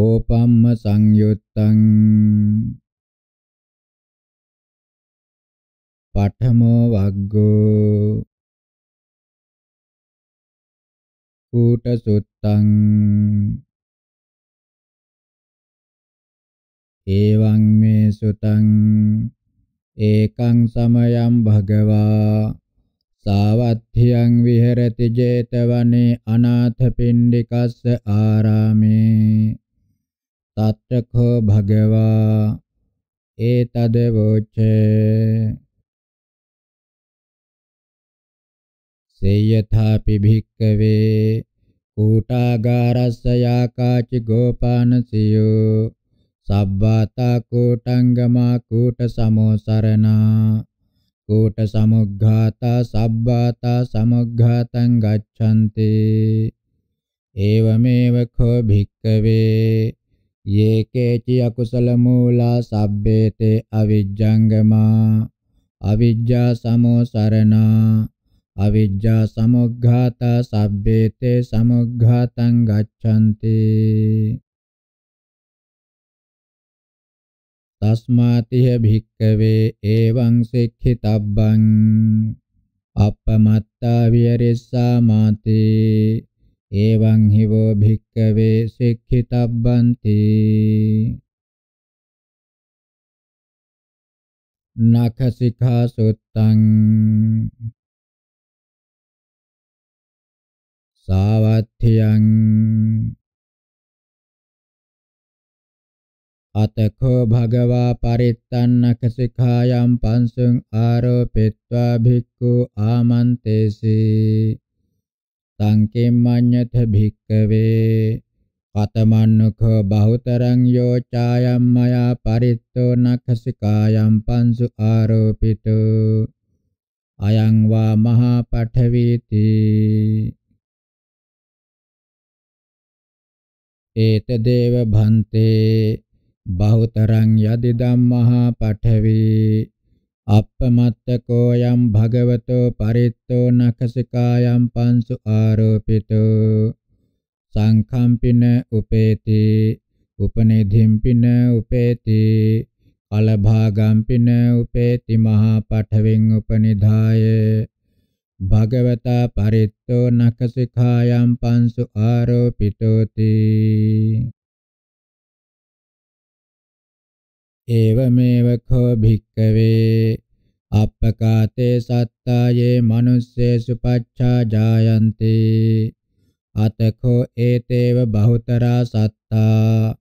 ඕපම්ම සංයුත්තං පඨමෝ වග්ගෝ කූට සුත්තං එවං මේ සුතං ඒකං සමයං භගවා සාවත්ථියං විහෙරති 제තවනේ අනාථපිණ්ඩිකස්ස ආරාමේ තත්‍රකෝ භගවා ඒතදවොච්ච සේයථාපි භික්කවේ කූටාගාරස්ස යාකාචි ගෝපානසියෝ සබ්බාතා කූටංගමා කූට සමෝසරණා කූට සමුග්ඝාතා සබ්බාතා සමුග්ඝාතං ගච්ඡන්ති ඒවමේව කෝ භික්කවේ යේකේචි අකුසල මූලා සබ්බේතේ අවිජ්ජංගමා අවිජ්ජා සමෝ සරණා අවිජ්ජා සමුග්ඝාතා සබ්බේතේ සමුග්ඝාතං ගච්ඡanti තස්මාතිහ භික්කවේ එවං සික්ඛිතබ්බං අපමත්තා විරිස්සා මාතේ එවං හිවෝ භික්කවේ සික්ඛිතබ්බන්ති නඛසිඛා සුත්තං සාවත්තියං අතකෝ භගවා පරිත්තන්නක සිකායම් පංසුං ආරෝපිත්වා භික්ඛු ආමන්තේසි තං කිම්මඤ්ඤත භික්කවේ කතමන්නුඛ බහුතරං යෝ ඡායම් මයා පරිත්තෝ නඛසිකායම් පංසු ආරෝපිතෝ අයං වා මහා පඨවීති ඒත දේව භන්තේ බහුතරං යදි ධම්මහා පඨවී අප්පමත්තකෝ යම් භගවතෝ පරිත්තෝ නකසිකායම් පංසු ආරෝපිතෝ සංඛම්පින උපේති උපනේධිම්පින උපේති අලභාගම්පින උපේති මහා පඨවෙන් උපනිධාය භගවතා පරිත්තෝ නකසිකායම් පංසු ආරෝපිතෝති ඒවමේව කෝ භික්කවේ අප්පකාතේ සත්තායේ මනුස්සේසු පච්චා ජායන්ති අතකෝ ඒතේව බහුතරා සත්තා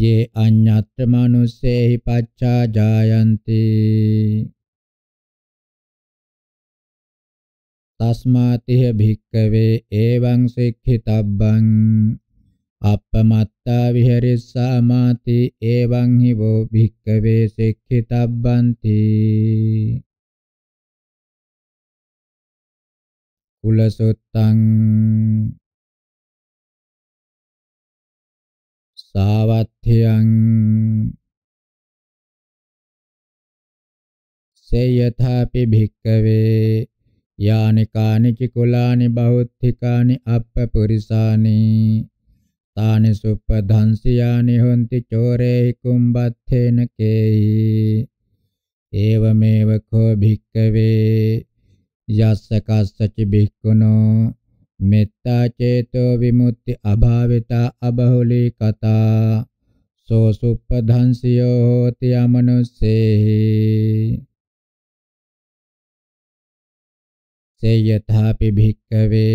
යේ අඤ්ඤත්ත මනුස්සේහි පච්චා ජායන්ති තස්මාතිහ භික්කවේ එවං සික්ඛිතබ්බං අපමත්තා විහෙරිස්සාමාති එවං හිවෝ භික්කවේ සික්ඛිතබ්බන්ති කුලසොත්තං සාවත්ථයං සේයථාපි භික්කවේ යානිකානි චිකුලානි බෞද්ධිකානි අප්පපුරිසානි तानि सुपधंसि यानि चोरे चोरेहि कुम्बत्थेन केयि एवमेव को भिक्खवे यस्य कस्यचि भिक्खुनो मेत्ता चेतो विमुत्ति अभाविता अबहुली कथा सो सुपधंसि होति अमनुष्येहि से यथापि भिक्खवे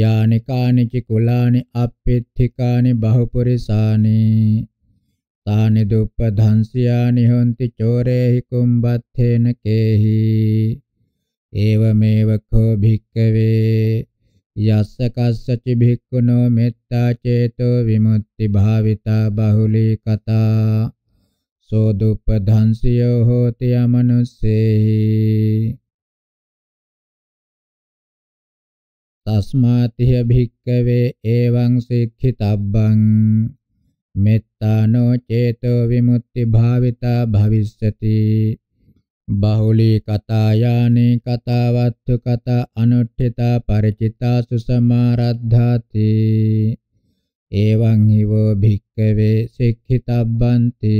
යානි කානි චිකුලානි අප්පෙත්තිකානි බහුපුරිසානි තානි දුප්ප ධංසියානි හොಂತಿ චෝරේහි කුම්බත්තේන කේහි ඒවමේව කෝ භික්කවේ යස්ස කස්සචි භික්ඛුනෝ මෙත්තා චේතෝ විමුක්ති භාවිතා බහුලී කතා සෝ දුප්ප ධංසියෝ හෝති අමනුස්සේහි තස්මාතිහ භික්කවේ එවං සික්ඛිතබ්බං මෙත්තානෝ චේතෝ විමුක්ති භාවිතා භවිස්සති බහුලී කතා යානේ කතාවත්තු කතා අනුට්ඨිතා ಪರಿචිතා සුසමාරද්ධාති එවං හිවෝ භික්කවේ සික්ඛිතබ්බන්ති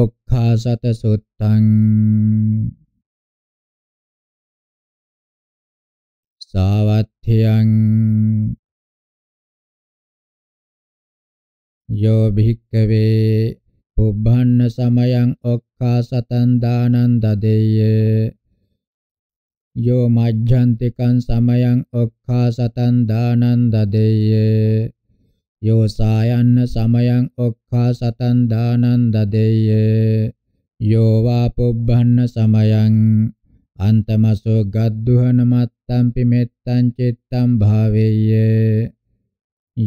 ඔක්ඛාසත සුත්තං සාවත්ථයං යෝ භික්කවේ පුබ්බන්න සමයං ඔක්කාසතං දානං දදෙය්‍ය යෝ මජ්ජන්තිකං සමයං ඔක්කාසතං දානං දදෙය්‍ය යෝ සායන්න සමයං ඔක්කාසතං දානං දදෙය්‍ය යෝ වා පුබ්බන්න සමයං අන්තමසෝ ගද්දුහන මත්තම්පි මෙත්තං චිත්තං භාවේය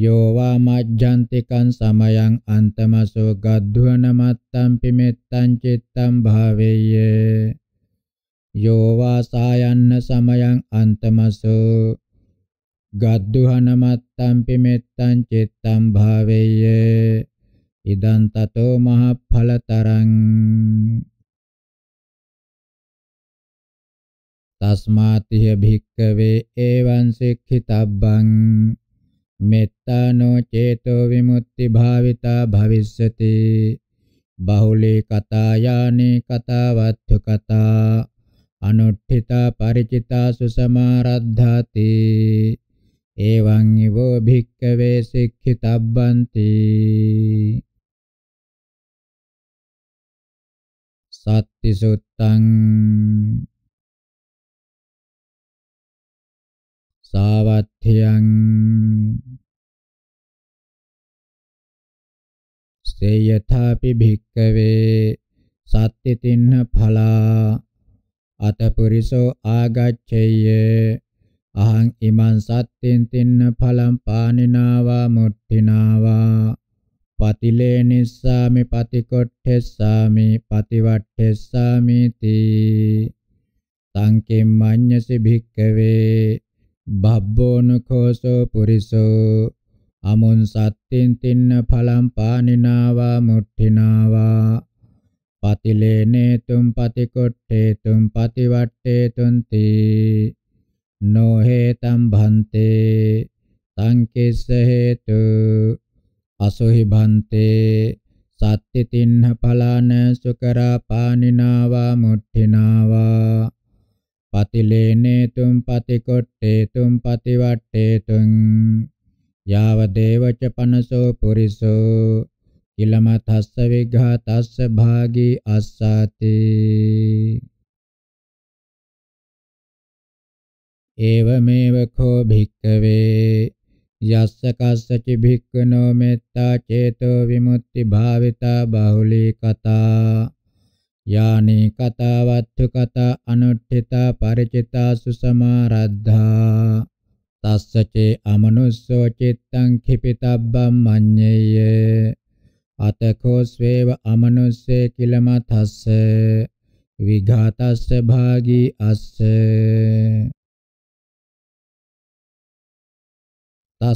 යෝවා මජ්ජන්තිකං සමයං අන්තමසෝ ගද්දුහන මත්තම්පි මෙත්තං චිත්තං භාවේය යෝවා සායන්න සමයං අන්තමසෝ ගද්දුහන මත්තම්පි මෙත්තං චිත්තං භාවේය ඉදන් තතෝ මහඵලතරං තස්මාතිය භික්කවේ එවං සික්ඛිතබ්බං මෙත්තානෝ චේතෝ විමුක්ති භාවිතා භවිස්සති බහුලී කතායානේ කතාවත්ථ කතා අනුට්ඨිතා ಪರಿචිතා සුසමාරද්ධාති එවං ඊවෝ භික්කවේ සික්ඛිතබ්බන්ති සත්තිසුත්තං සාවත්ථයං සේයථාපි භික්කවේ සත්තිතින්න ඵලා අතපුරිසෝ ආගච්ඡේය අහං ඉමං සත්තින් තින්න ඵලම් පානිනාවා මුට්ඨිනාවා පතිලේ නිස්සාමි පතිකොට්ඨෙස්සාමි පතිවට්ඨෙස්සාමි තී සංකෙම්මඤ්ඤසි භික්කවේ බබ්බෝනකෝසෝ පුරිසෝ අමුන් සත්තින් තින්න ඵලම් පානිනාවා මුට්ඨිනාවා පතිලේනේතුම් පතිකොට්ඨේතුම් පතිවට්ඨේතුම් තී නොහෙතම් භන්තේ සංකෙස්ස හේතු අසොහි භන්තේ සත්ති තින්න ඵලාන සුකරා පානිනාවා මුට්ඨිනාවා පතිලේනේතුම් පතිකොට්ටේතුම් පතිවට්ටේතුම් යාව දේවච පනසෝ පුරිසෝ කිලමතස්ස විඝාතස්ස භාගී අස්සති ඒවමේව කෝ භික්කවේ යස්ස කස්සචි භික්ඛනෝ මෙත්තා චේතෝ විමුක්ති භාවිතා බාහුලී කතා යානේ කතාවත්ථ කතා අනුට්ඨිතා පරිචිතා සුසමාරද්ධා තස්සචේ අමනුස්සෝ චිත්තං කිපිතබ්බම් මඤ්ඤේය අතකෝ ස්වේව අමනුස්සේ කිලමතස්ස විඝාතස්ස භාගී අස්ස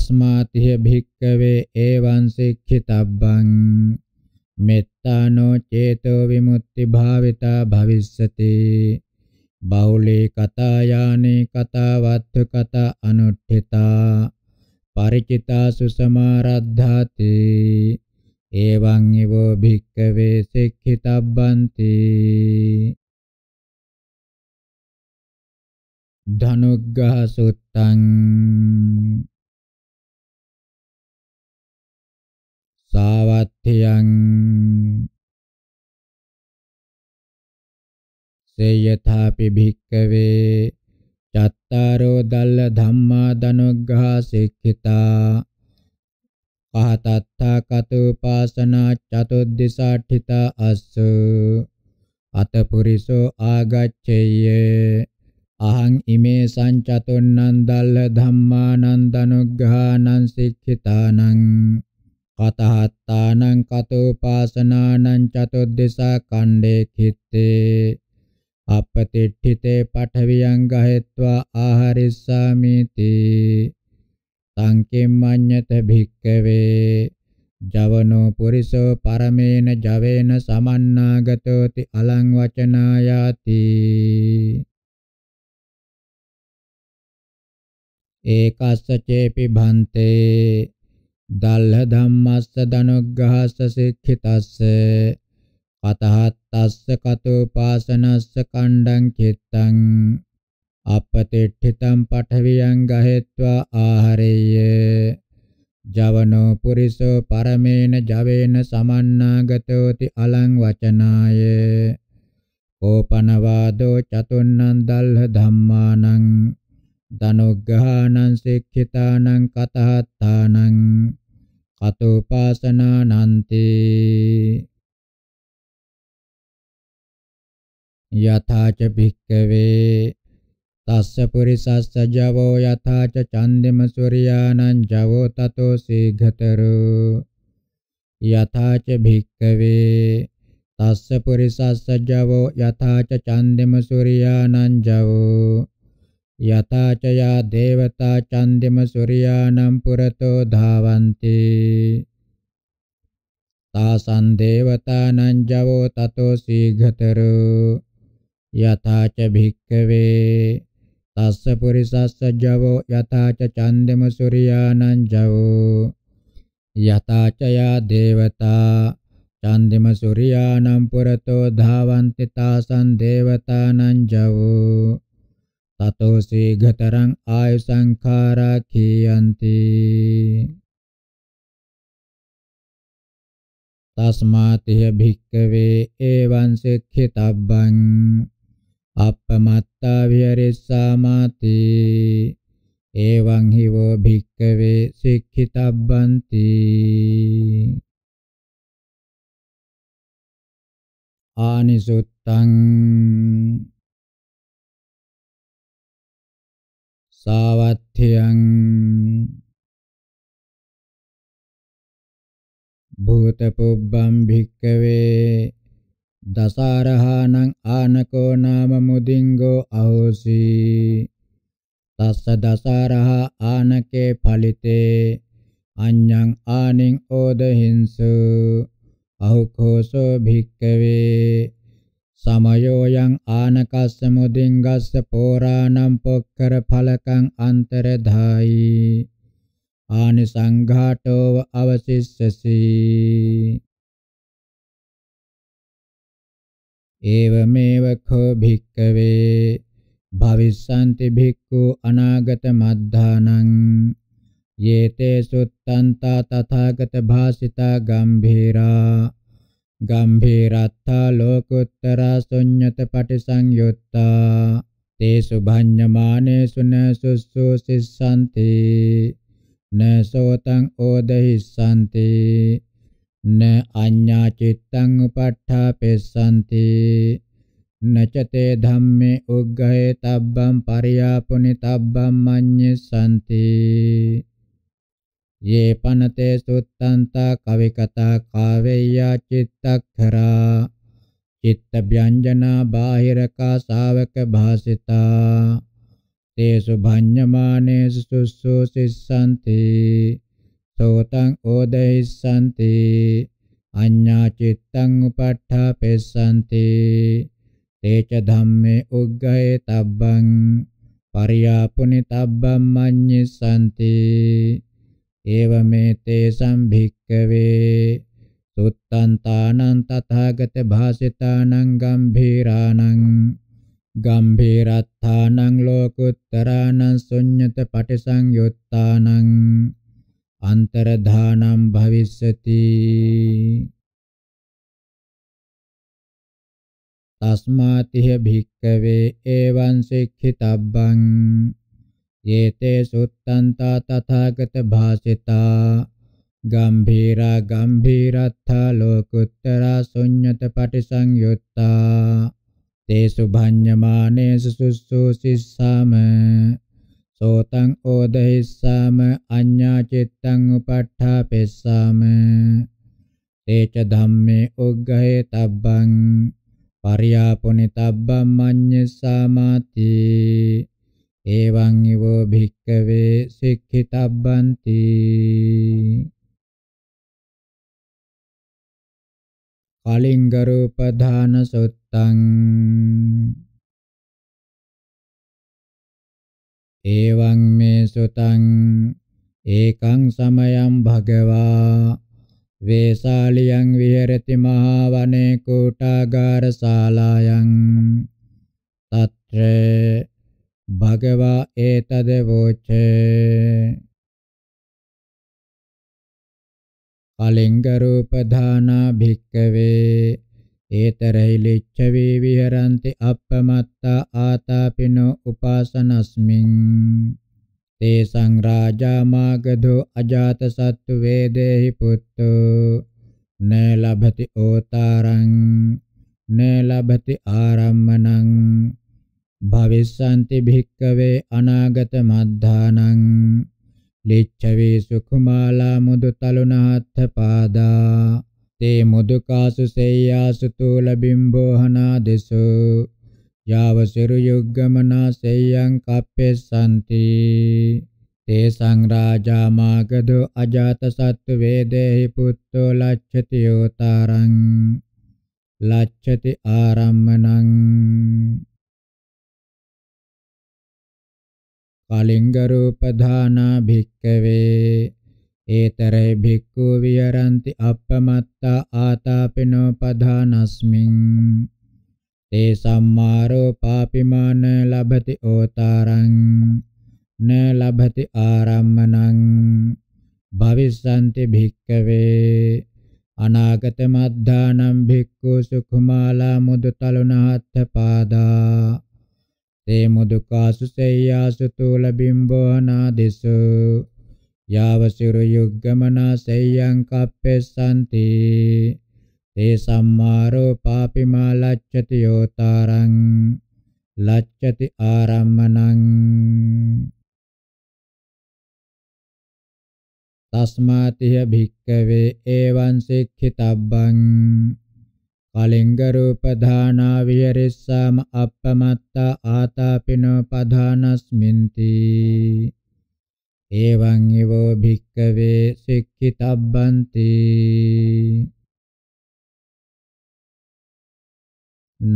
තස්මාතිය භික්කවේ ඒවං සික්ඛිතබ්බං මෙත්තානෝ චේතෝ විමුක්ති භාවිතා භවිස්සති බහුලී කතා යානේ කතා වත්ථ කතා අනුට්ඨිතා ಪರಿචිතා සුසමාරද්ධාති එවං ඊවෝ භික්ඛවේ සික්ඛිතබ්බන්ති ධනුග්ගහ සුත්තං සාවත්තියං සේයථාපි භික්කවේ චත්තාරෝ දල්ල ධම්මා දනුග්ඝා සික්ඛිතා පහතත්තා කතුපාසනා චතුද්දිසාඨිතා අස්සු අතපුරිසෝ ආගච්ඡේය අහං ඉමේ සංචතුන්නන් දල්ල ධම්මානන් දනුග්ඝානං සික්ඛිතානං කතහත්තානං කතෝපාසනානං චතුද්දසා කණ්ඩේ කිත්තේ අපතිට්ඨිතේ පඨවියං ගහෙත්වා ආහරිස්සාමිති සංකෙම්මඤ්ඤත භික්කවේ ජවනෝ පුරිසෝ පරමේන ජවේන සමන්නාගතෝති අලං වචනායාති ඒකස්ස චේපි භන්තේ දල්හ ධම්මස්ස දනුග්ගහස්ස සික්ඛිතස්ස කතහත්ස්ස කතෝපාසනස්ස කණ්ඩං චිත්තං අපතිට්ඨිතං පඨවියං ගහෙත්වා ආහරේය ජවනෝ පුරිසෝ පරමේන ජවේන සමන්නාගතෝති අලං වචනාය ඕපනවාදෝ චතුන්නං දල්හ ධම්මානං දනුග්ගහානං සික්ඛිතානං කතහත්තානං කතෝපාසනානන්ති යථාච භික්කවේ තස්ස පුරිසස්ස ජවෝ යථාච චන්දිම සූර්යානං ජවෝ තතෝ සීඝතරෝ යථාච භික්කවේ තස්ස පුරිසස්ස ජවෝ යථාච චන්දිම සූර්යානං ජවෝ යතාචයා දේවතා චන්දිම සූර්යානම් පුරතෝ ධාවಂತಿ තාසන් දේවතානං ජවෝ තතෝ සීඝතරෝ යතාච භික්ඛවේ තස්ස පුරිසස්ස ජවෝ යතාච චන්දම සූර්යානං ජවෝ යතාච යා දේවතා චන්දම සූර්යානං පුරතෝ ධාවන්ති තාසං දේවතානං ජවෝ තතෝ සීඝතරං ආයු සංඛාරා කීයන්ති තස්මාතිය භික්කවේ එවං සික්ඛිතබ්බං අප්පමත්තා විහෙරිස්සාමාති එවං හිවෝ භික්කවේ සික්ඛිතබ්බන්ති ආනිසුත්තං සාවත්ථයං භූත පුබ්බම් භික්කවේ දසාරහානං ආනකෝ නාම මුදින්ගෝ අහෝසි තස්ස දසාරහ ආනකේ ඵලිතේ අඤ්ඤං ආනින් ඕදහින්සු අහුකෝසෝ භික්කවේ සමයෝයං ආනකස්ස මුදින්ගස්ස පෝරාණං පොක්කර ඵලකං අන්තරධායි ආනිසංඝාටෝව අවසිස්සසි ඒවමේව කෝ භික්කවේ භවිස්සanti භික්ඛු අනාගත මද්ධානං යේතේ සුත්තන්තා තථාගත භාසිතා ගම්භීරා ගම්භීරත්තා ලෝකුත්තරා ශුඤ්ඤත පටිසංයුත්තා තේසු භඤ්ඤමානේසු න සුස්සෝ සිස්සන්ති න සෝතං ඕදහිස්සන්ති න අඤ්ඤා චිත්තං උපට්ඨාපෙස්සන්ති නචතේ ධම්මේ උග්ගහේ තබ්බම් පරියාපුනි තබ්බම් මඤ්ඤසන්ති ये पनते सुत्तन्ता कविकता कावेया चित्तखरा चित्त व्यञ्जना बाहिरका सावक भासिता तेषु भञ्जमानेषु शुश्रूषिष्यन्ति सोतं ओदयिष्यन्ति अन्या चित्तम् उपट्ठपिष्यन्ति ते च धम्मे उग्गयितव्यं पर्यापुनितव्यं मन्यिष्यन्ति एवमेते सम्भिक्कवे सुत्तन्तानं तथागतभासितानं गम्भीरानं गम्भीरत्थानं लोकुत्तरानं शून्यतपटिसंयुत्तानम् अन्तर्धानं भविष्यति तस्मात् हि भिक्कवे एवं शिक्षितव्यम् යේතේ සුත්තන්තා තථාගත භාසිතා ගම්භීරා ගම්භීරත්ථා ලෝකුත්තරා ශුඤ්ඤත පටිසංයුත්තා තේ සුභඤ්ඤමානේ සුසුසුසිස්සාම සෝතං ඕදහිස්සාම අඤ්ඤා චිත්තං උපට්ඨාපෙස්සාම තේච ධම්මේ උග්ගහේ තබ්බං පරියාපුනි තබ්බම් මඤ්ඤසාමාති එවං ඊවෝ භික්කවේ සික්ඛිතබ්බන්ති කලින්ග රූපධාන සුත්තං එවං මේ සුතං ඒකං සමයං භගවා වේසාලියං විහෙරති මහා වනේ කෝටාගාර ශාලායන් තත්‍රේ භගවා ඒතද වෝචේ කලින්ග රූප ධානා භික්කවේ ඒතරහි ලිච්ඡවේ විහරಂತಿ අප්පමත්තා ආතාපිනෝ උපාසනස්මින් තේ සංරාජා මාගධෝ අජාත සත්තු වේදේහි පුත්තෝ න ලබති ඕතාරං න ලබති ආරම්මනං භවිස්සanti භික්කවේ අනාගත මද්ධානං ලිච්ඡවේ සුකුමාලා මුදුතලුනාත්ථ පාදා තේ මුදුකාසු සේයාසු තුල බිම්බෝහනා දෙසෝ යාව සිරු යුග්ගමනා සේයං කප්පෙස්සanti තේ සංරාජා මාගදෝ අජාත සත්තු වේදේහි පුත්තෝ ලච්ඡති යෝතරං ලච්ඡති ආරම්මනං කලිංග රූපධානා භික්කවේ ඒතරේ භික්ඛු විහරಂತಿ අපමත්තා ආතාපිනෝ පධානස්මින් තේ සම්මාරෝ පාපිමාන ලබති ඕතාරං න ලබති ආරම්මනං භවිස්සන්ති භික්කවේ අනාගත මද්ධානම් භික්ඛු සුඛමාලා මුදුතලුනාත්ථ පාදා තේ මුදුකාසු සේයාසු තුල බිම්බෝනාදිසු යාව සිරු යුග්ගමනා සේයං කප්පෙසන්ති තේ සම්මාරෝ පාපිමා ලච්ඡති යෝතරං ලච්ඡති ආරම්මනං තස්මාතිය භික්කවේ එවං සික්ඛිතබ්බං කලිංග රූප ධානා විහෙරිස්සාම අප්පමත්තා ආතාපිනෝ පධානස්මින්ති එවං ඊවෝ භික්කවේ සික්ඛිතබ්බන්ති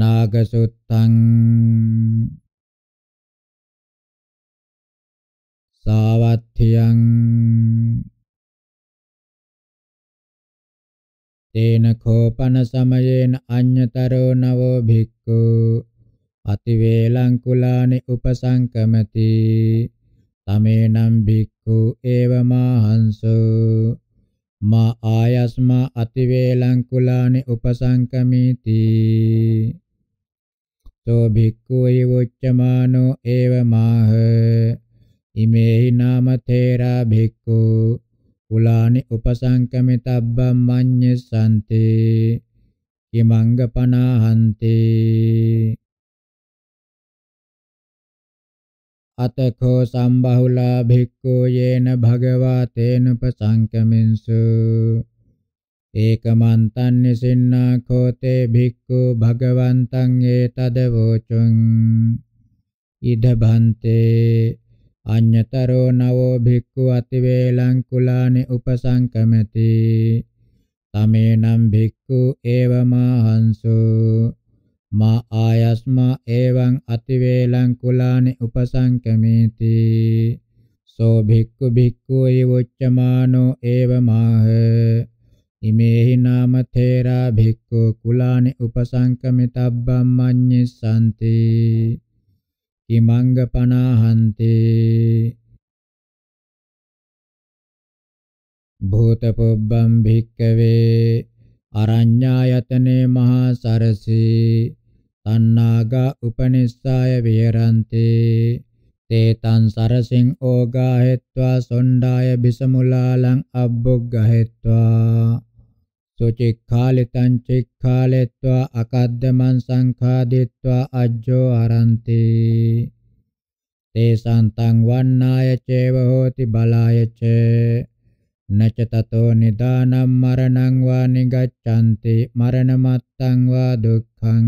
නාගසුත්තං සාවත්ථියං තේන කෝපන සමයේන අඤ්‍යතරෝ නවෝ භික්ඛු අතිවේලං කුලානි උපසංකමති තමේනම් භික්ඛු ඒවමාහංසෝ මා ආයස්මා අතිවේලං කුලානි උපසංකමීති තෝ භික්ඛුයි වොච්චමානෝ ඒවමාහ ඉමේහි නාම තේරා භික්ඛු කුලානි උපසංකමිතබ්බම් මඤ්ඤසන්තේ කිමංග පනාහන්තේ අතකෝ සම්බහුලා භික්ඛෝ යේන භගවා තේන උපසංකමින්සු ඒකමන්තං නිසින්නා කෝතේ භික්ඛු භගවන්තං ඒතද වෝචුං ඉදභන්තේ අඤ්ඤතරෝ නවෝ භික්ඛු අතිවේලං කුලානි උපසංකමති තමේනම් භික්ඛු ඒවමහංසෝ මා ආයස්මා එවං අතිවේලං කුලානි උපසංකමේති සෝ භික්ඛු භික්ඛු යොච්චමානෝ එවමාහ ඉමේහි නාම තේරා භික්ඛු කුලානි උපසංකමිතබ්බම් මඤ්ඤසන්ති කිමංග පනාහන්තේ භූත පුබ්බම් භික්කවේ අරඤ්ඤායතනේ මහා සරසී තණ්හාගා උපනිස්සාය විහෙරන්තේ තේතං සරසින් ඕගාහෙත්වා සොණ්ඩාය බිසමුලාලං අබ්බොග්ගහෙත්වා සොචික්ඛාලිතං චික්ඛාලෙත්වා අකද්දමං සංඛාදිත්වා අජ්ජෝ හරಂತಿ තේසං තං වන්නාය චේව හෝති බලාය ච නච තතෝ නිදානම් මරණං වා නිගච්ඡanti මරණමත්තං වා දුක්ඛං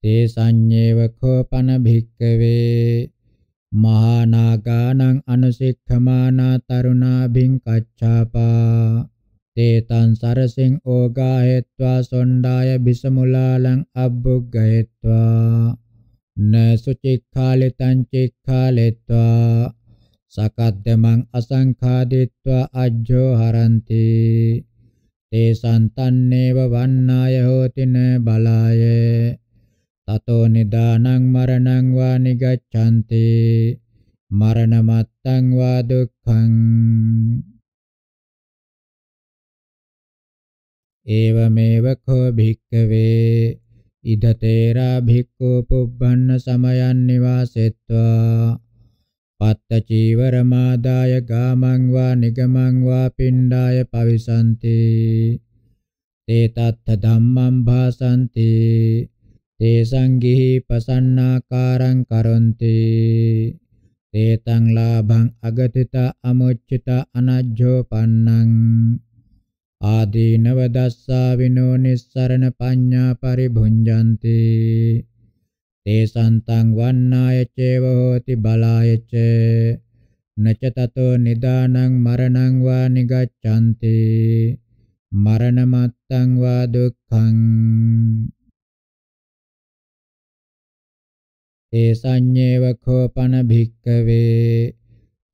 තේ සංඤේව කෝපන භික්කවේ Mahānāgānaṁ anusikkhamānā tarunābhiṁ kaccāpā Tetāṁ sarasiṁ ogāhetvā sondāya bisamulālaṁ abbuggahetvā Na sucikkālitaṁ cikkālitvā Sakaddamaṁ asaṅkhāditvā ajjho haranti Te santaneva vannāya hoti na balāya තතෝ නිදානං මරණං වා නිගච්ඡanti මරණමත්තං වා දුක්ඛං ඒවමේව කෝ භික්ඛවේ ඉදතේරා භික්ඛු පුබ්බන්න සමයන් නිවාසෙත්වා පත්ත චීවරමාදාය ගාමං වා නිගමං වා පිණ්ඩාය පවිසන්ති තේ තත්ත ධම්මං භාසන්ති තේසං ගිහි පසන්නාකාරං කරොන්ති තේතං ලාභං අගතිත අමුච්චිත අනජ්ජෝපන්නං ආදීනව දස්සා විනෝ නිස්සරණ පඤ්ඤා පරිභුඤ්ජಂತಿ තේසන්තං වන්නාය චේව හෝති බලාය ච නච තතෝ නිදානං මරණං වා නිගච්ඡanti මරණමත්තං වා දුක්ඛං ඒසඤ්ඤේව කෝපන භික්කවේ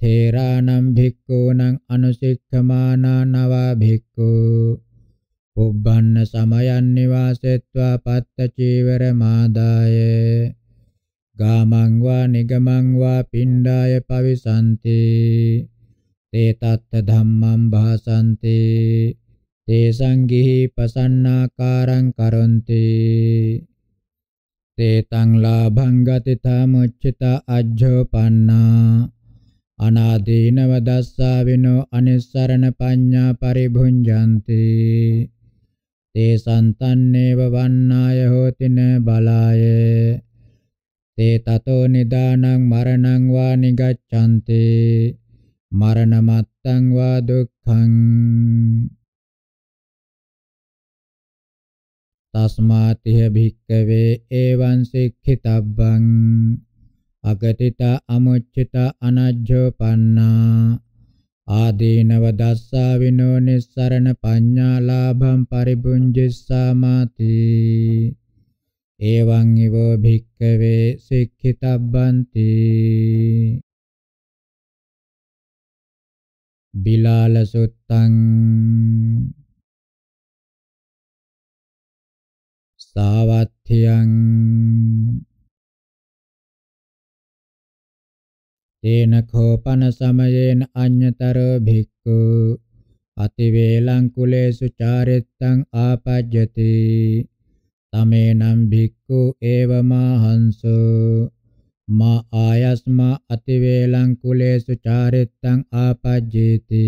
තේරානම් භික්ඛූනං අනුසික්ඛමානා නවා භික්ඛූ උබ්බන්න සමයන් නිවාසෙත්වා පත්ත චීවර මාදාය ගාමං වා නිගමං වා පිණ්ඩාය පවිසන්ති තේ තත්ත ධම්මං භාසන්ති තේ සංගිහි පසන්නාකාරං කරොන්ති te tang labhang gati muccita ajjopanna අනාදීනව දස්සාවිනෝ අනිස්සරණ පඤ්ඤා පරිභුඤ්ජಂತಿ තේ සන්තන්නේව වන්නාය හෝතින බලාය තේ තතෝ නිදානං මරණං වා නිගච්ඡanti මරණ මත්තං වා දුක්ඛං තස්මාතිහ භික්කවේ එවං සික්ඛිතබ්බං අගතිත අමුච්චිත අනජ්ජෝපන්නා ආදීනව දස්සා විනෝ නිස්සරණ පඤ්ඤා ලාභං පරිබුඤ්ජිස්සාමාති එවං ඊවෝ භික්කවේ සික්ඛිතබ්බන්ති බිලාල සුත්තං සාවත්තියං තේන කෝපන සමයේන අඤ්‍යතරෝ භික්ඛු අතිවේලං කුලේසු චාරිත්තං ආපජ්ජති තමේනම් භික්ඛු ඒවමහංසු මා ආයස්මා අතිවේලං කුලේසු චාරිත්තං ආපජ්ජේති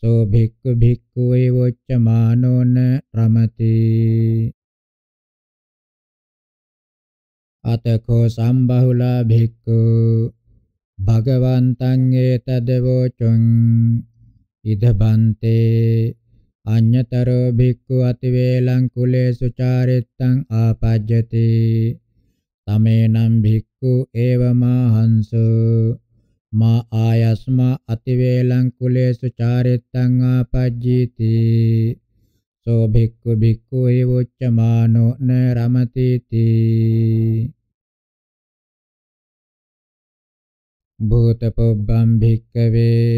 සෝ භික්ඛු භික්ඛු වේවොච්ච මානෝන රමති අතකෝ සම්බහුලා භික්ඛු භගවන්තං ඒතදවෝචං ඉදබන්තේ අඤ්‍යතරෝ භික්ඛු අතිවේලං කුලේසු චාරිත්තං ආපජ්ජති තමේනම් භික්ඛු ඒවමාහංසු මා ආයස්මා අතිවේලං කුලේසු චාරිත්තං ආපජ්ජති සෝ භික්ඛු භික්ඛු ඒවොච්චමානෝ න රමතිති භූතපොබ්බම් භික්ඛවේ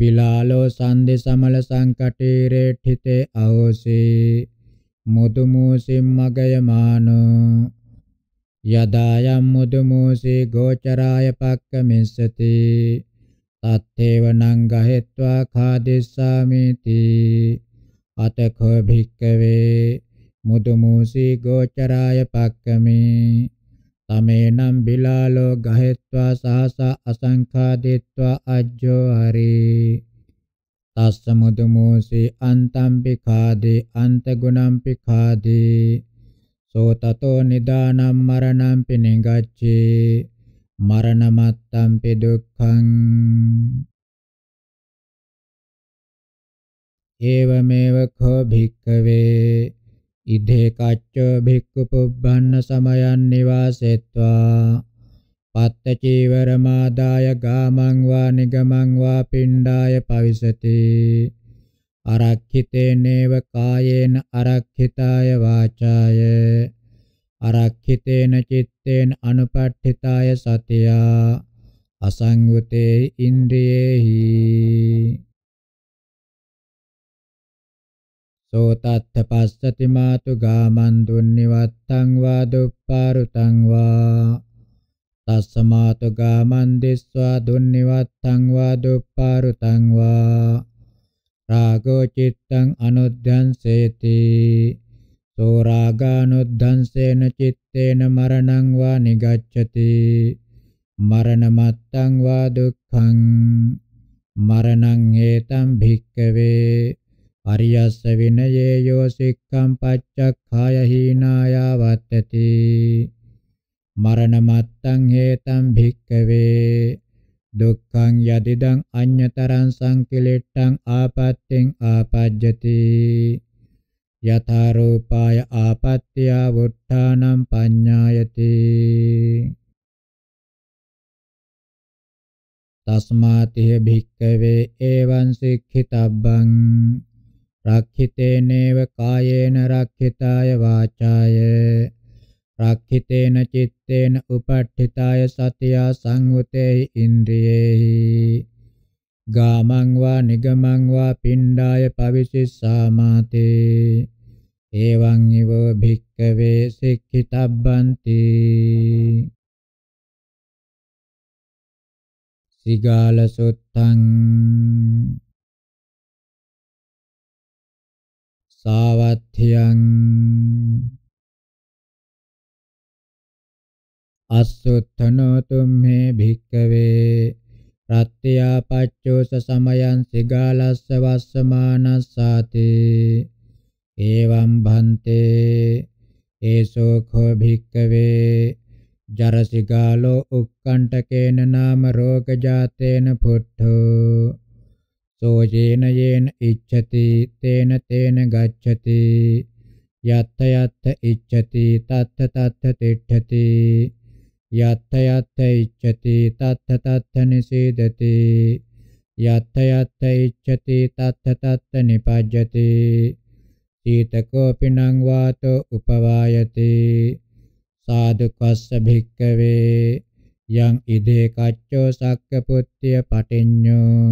බිලාලෝ සන්දි සමල සංකටීරේඨිතේ අවෝසී මුදුමූසින් මගයමානෝ යදායම් මුදුමූසී ගෝචරාය පක්කමිස්සති තත්තේව නං ගහෙත්වා කාදිස්සාමිති අතකෝ භික්කවේ මුදුමූසී ගෝචරාය පක්කමේ තමේනම් බිලාලෝ ගහෙත්වා සහස අසංඛාදිත්වා අජ්ජෝ හරි තස්ස මුදුමූසී අන්තම්පි කාදී අන්ත ගුණම්පි කාදී සෝතතෝ නිදානම් මරණම්පි නිගච්ඡේ මරණමත්තම්පි දුක්ඛං ඒවමේව ඛ භික්ඛවේ ඉදේ කච්ච භික්ඛු පුබ්බන්න සමයන් නිවාසෙත්වා පත්ත චීවරමාදාය ගාමං වා නිගමං වා පිණ්ඩාය පවිසති අරක්ඛිතේ නේව කායේන අරක්ඛිතාය වාචාය අරක්ඛිතේන චිත්තේන අනුපට්ඨිතාය සතියා අසංගුතේ ඉන්ද්‍රියේහි සෝතත්ථ පස්සති මාතු ගාමන් දුන්නිවත්තං වා දුප්පාරුතං වා තස්සමාතු ගාමන් දිස්වා දුන්නිවත්තං වා දුප්පාරුතං වා රාගෝ චිත්තං අනුද්ධංසේති සෝ රාගානුද්ධංසේන චිත්තේන මරණං වා නිගච්ඡති මරණමත්තං වා දුක්ඛං මරණං හේතං භික්ඛවේ අරියස්ස විනයේ යෝ සික්ඛම් පච්චක්ඛාය හීනායා වත්තති මරණ මත්තං හේතං භික්ඛවේ දුක්ඛං යදිදං අඤ්‍යතරං සංකිලෙට්ටං ආපත්තෙන් ආපජ්ජති යථා රූපාය ආපත්‍ය වුට්ඨානම් පඤ්ඤායති තස්මාතිහ භික්කවේ එවං සික්ඛිතබ්බං රක්ඛිතේනේව කායේන රක්ඛිතාය වාචාය රක්ඛිතේන චිත්තේන උපට්ඨිතාය සතියා සංවතේ ඉන්ද්‍රියේහි ගාමං වා නිගමං වා පිණ්ඩාය පවිසිස්සාමාතේ එවං ඊව භික්ඛවේ සික්ඛිතබ්බන්ති සිගාලසුත්තං සාවත්්‍යං අස්සුත්තනෝතුම් මේ භික්කවේ ප්‍රත්‍යාපච්චෝස සමයන් සිගාලස්ස වස්සමානස්සාති ඒවම් භන්තේ ඒසෝ කෝ භික්කවේ ජරසිගාලෝ උක්කණ්ඨකේන නාම රෝග ජාතේන පුට්ඨෝ සෝජේන යේන ඉච්ඡති තේන තේන ගච්ඡති යත්ත යත්ත ඉච්ඡති තත්ත තත්ත තිට්ඨති යත්ත යත්ත ඉච්ඡති තත්ත තත්ත නිසීදති යත්ත යත්ත ඉච්ඡති තත්ත තත්ත නිපජ්ජති සීතකෝපිනං වාතෝ උපවායති සාදුකස්ස භික්කවේ යං ඉදේ කච්චෝ සක්ක පුත්‍ය පටිඤ්ඤෝ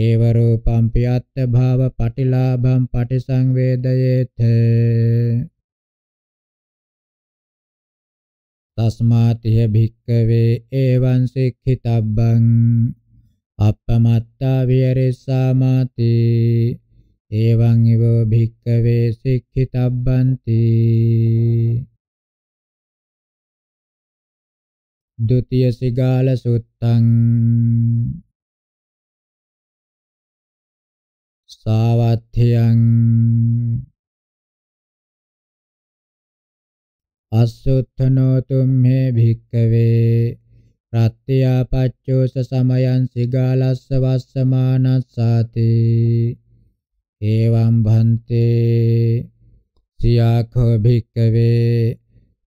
ඒව රූපං පියත්ත භාව පටිලාභං පටිසංවේදයේත තස්මාතිය භික්කවේ එවං සික්ඛිතබ්බං අප්පමත්තා විහෙරිස්සාමාති එවං ඊවෝ භික්කවේ සික්ඛිතබ්බන්ති ဒုတိယ සිගාල සුත්තං සාවත්ථයං අසුත්ථනෝතුම් හේ භික්කවේ රත්ත්‍යාපච්චෝස සමයං සිගාලස්ස වස්සමානස්සාති එවං භන්තේ සියාඛෝ භික්කවේ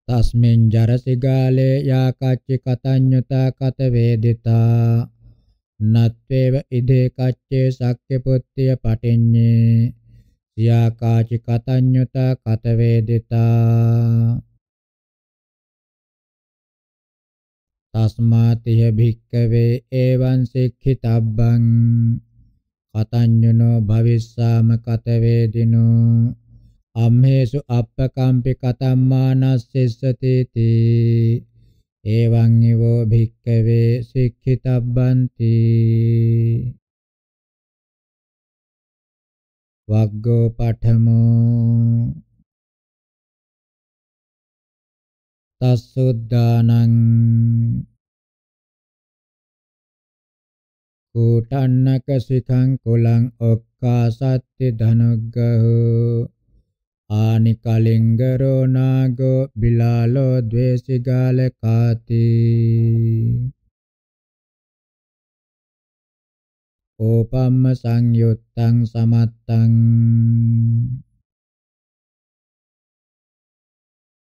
තස්මින් ජරසිගාලේ යාකච්චි කතඤ්ඤුතා කත වේදිතා නත්වේව ඉදේ කච්චේ සක්්‍ය පුත්තිය පටින්නේ සියාකාචි කතඤ්ඤුතා කතවේදිතා තස්මාතිය භික්කවේ එවං සික්ඛිතබ්බං කතඤ්ඤුනෝ භවිස්සාම කතවේදිනෝ අම්හේසු අප්පකම්පි කතම්මානස්සෙස්සති තී එවං ඊවෝ භික්ඛවේ සික්ඛිතබ්බන්ති වග්ගෝ පඨමෝ තස්සුද්ධානං කූටන්නක සිකං කුලං ඔක්කා සත්‍ය ධනුග්ගහෝ ආනිකලිංගරෝ නාගෝ බිලාලෝ ද්වේෂිගාල කාති ඕපම්ම සංයුත්තං සමත්තං